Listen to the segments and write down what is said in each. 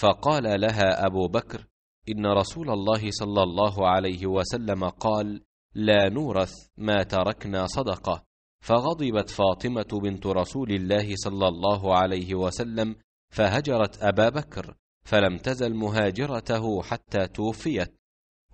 فقال لها ابو بكر ان رسول الله صلى الله عليه وسلم قال لا نورث ما تركنا صدقه فغضبت فاطمه بنت رسول الله صلى الله عليه وسلم فهجرت ابا بكر فلم تزل مهاجرته حتى توفيت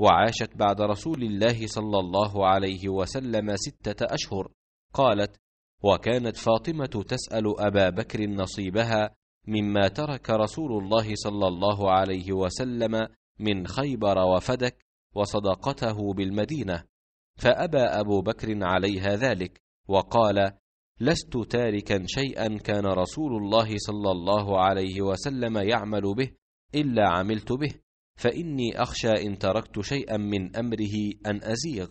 وعاشت بعد رسول الله صلى الله عليه وسلم سته اشهر قالت وكانت فاطمه تسال ابا بكر نصيبها مما ترك رسول الله صلى الله عليه وسلم من خيبر وفدك وصدقته بالمدينه فابى ابو بكر عليها ذلك وقال لست تاركا شيئا كان رسول الله صلى الله عليه وسلم يعمل به الا عملت به فاني اخشى ان تركت شيئا من امره ان ازيغ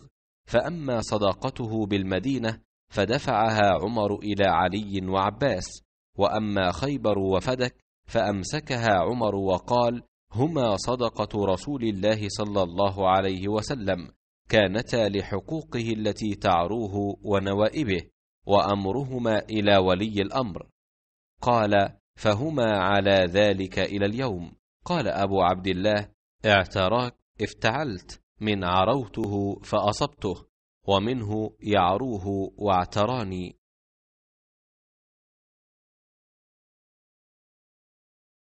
فاما صداقته بالمدينه فدفعها عمر الى علي وعباس واما خيبر وفدك فامسكها عمر وقال هما صدقه رسول الله صلى الله عليه وسلم كانتا لحقوقه التي تعروه ونوائبه وامرهما الى ولي الامر قال فهما على ذلك الى اليوم قال ابو عبد الله اعتراك افتعلت من عروته فاصبته ومنه يعروه واعتراني